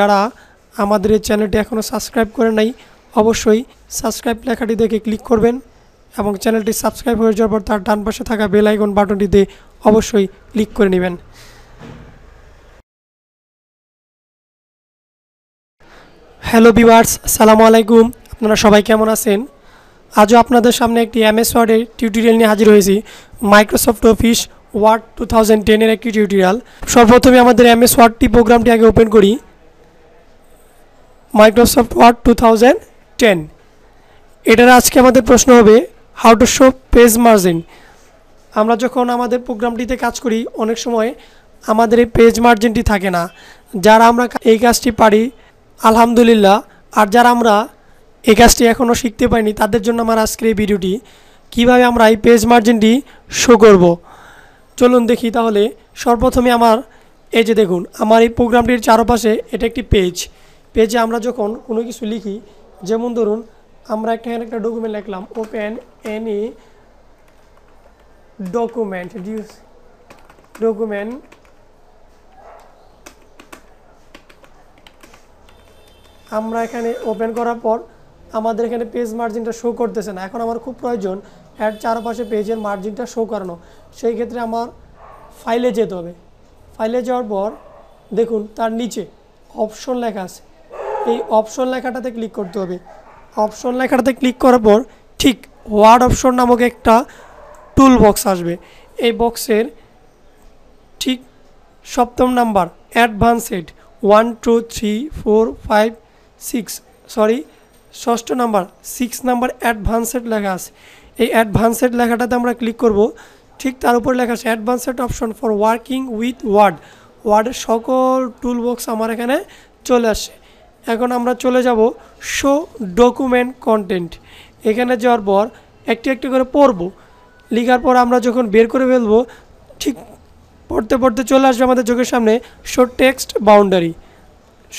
যারা আমাদের এই চ্যানেলটি এখনও সাবস্ক্রাইব করে নাই অবশ্যই সাবস্ক্রাইব লেখাটি দেখে ক্লিক করবেন এবং চ্যানেলটি সাবস্ক্রাইব হয়ে যাওয়ার পর তার ডান পাশে থাকা বেলাইকন আইকন বাটনটিতে অবশ্যই ক্লিক করে নেবেন হ্যালো বিভার্স সালামু আলাইকুম আপনারা সবাই কেমন আছেন আজও আপনাদের সামনে একটি এমএস ওয়ার্ডের টিউটোরিয়াল নিয়ে হাজির হয়েছি Microsoft Office Word two thousand টেনের একটি টিউটোরিয়াল সর্বপ্রথমে আমাদের এমএস ওয়ার্ডটি প্রোগ্রামটি আগে ওপেন করি Microsoft Word two thousand ten এটার আজকে আমাদের প্রশ্ন হবে how to show page margin আমরা যখন আমাদের প্রোগ্রামটিতে কাজ করি অনেক সময় আমাদের এই পেজ মার্জিনটি থাকে না যারা আমরা এই কাজটি পারি আলহামদুলিল্লাহ আর যারা আমরা এই কাজটি এখনও শিখতে পারিনি তাদের জন্য আমার আজকের এই ভিডিওটি কীভাবে আমরা এই পেজ মার্জিনটি শো করব চলুন দেখি তাহলে সর্বপ্রথমে আমার এই যে দেখুন আমার এই প্রোগ্রামটির চারপাশে এটা একটি পেজ পেজে আমরা যখন কোনো কিছু লিখি যেমন ধরুন আমরা একটা একটা ডকুমেন্ট লিখলাম ওপেন এনি ডকুমেন্ট ডকুমেন্ট আমরা এখানে ওপেন করার পর আমাদের এখানে পেজ মার্জিনটা শো করতেছে না এখন আমার খুব প্রয়োজন এর চারপাশে পেজের মার্জিনটা শো করানো সেই ক্ষেত্রে আমার ফাইলে যেতে হবে ফাইলে যাওয়ার পর দেখুন তার নিচে অপশন লেখা আছে এই অপশন লেখাটাতে ক্লিক করতে হবে অপশন লেখাটাতে ক্লিক করার পর ঠিক ওয়ার্ড অপশন নামক একটা টুল বক্স আসবে এই বক্সের ঠিক সপ্তম number advanced one two three four five six sorry ষষ্ঠ নাম্বার সিক্স নাম্বার অ্যাডভান্সড লেখা আছে এই অ্যাডভান্সড লেখাটাতে আমরা ক্লিক করব ঠিক তার উপর লেখা আছে advanced option for working with Word ওয়ার্ডের সকল টুল বক্স আমার এখানে চলে আসে এখন আমরা চলে যাব শো ডকুমেন্ট কন্টেন্ট এখানে যাওয়ার পর একটি একটি করে পড়ব লিখার পর আমরা যখন বের করে ফেলবো ঠিক পড়তে পড়তে চলে আসবে আমাদের চোখের সামনে show text boundary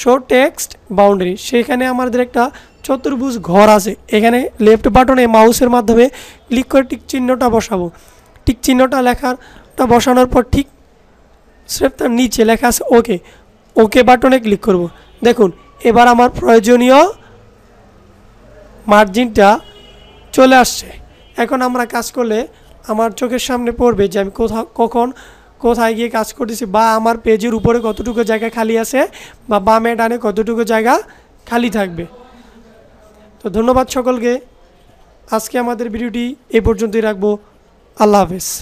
show text boundary সেখানে আমাদের একটা চতুর্ভুজ ঘর আছে এখানে লেফট বাটনে মাউসের মাধ্যমে ক্লিক করে টিক চিহ্নটা বসাবো টিক চিহ্নটা লেখাটা বসানোর পর ঠিক স্রেপ তার নিচে লেখা আছে ওকে ওকে বাটনে ক্লিক করব দেখুন এবার আমার প্রয়োজনীয় মার্জিনটা চলে আসছে এখন আমরা কাজ করলে আমার চোখের সামনে পড়বে যে আমি কোথাও কখন কোথায় গিয়ে কাজ করতেছি বা আমার পেজের উপরে কতটুকু জায়গা খালি আছে বা বামে ডানে কতটুকু জায়গা খালি থাকবে তো ধন্যবাদ সকলকে আজকে আমাদের ভিডিওটি এ পর্যন্তই রাখবো আল্লাহ হাফেজ